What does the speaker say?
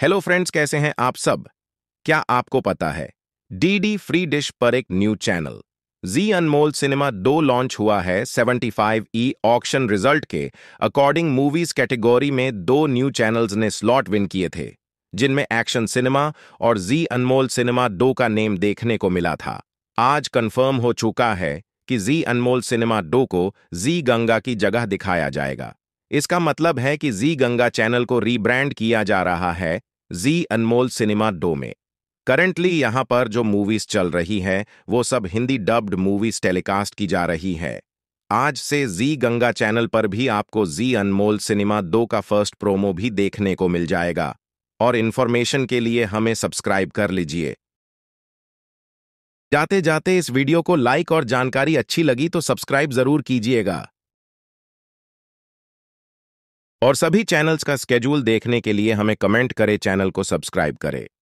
hello friends कैसे हैं आप सब क्या आपको पता है डीडी फ्री डिश पर एक new channel Zee Anmol cinema दो लॉन्च हुआ है 75 ई ऑक्शन रिजल्ट के अकॉर्डिंग मूवीज कैटेगरी में दो न्यू चैनल्स ने स्लॉट विन किए थे जिनमें एक्शन सिनेमा और जी अनमोल सिनेमा दो का नेम देखने को मिला था आज कन्फर्म हो चुका है कि जी अनमोल सिनेमा दो को जी गंगा की जगह दिखाया जाएगा इसका मतलब है कि जी गंगा चैनल को रीब्रांड किया जा रहा है जी अनमोल सिनेमा डो में करंटली यहां पर जो मूवीज चल रही हैं वो सब हिंदी डब्ड मूवीज टेलीकास्ट की जा रही है आज से जी गंगा चैनल पर भी आपको जी अनमोल सिनेमा दो का फर्स्ट प्रोमो भी देखने को मिल जाएगा और इन्फॉर्मेशन के लिए हमें सब्सक्राइब कर लीजिए जाते जाते इस वीडियो को लाइक और जानकारी अच्छी लगी तो सब्सक्राइब जरूर कीजिएगा और सभी चैनल्स का स्केड्यूल देखने के लिए हमें कमेंट करें चैनल को सब्सक्राइब करें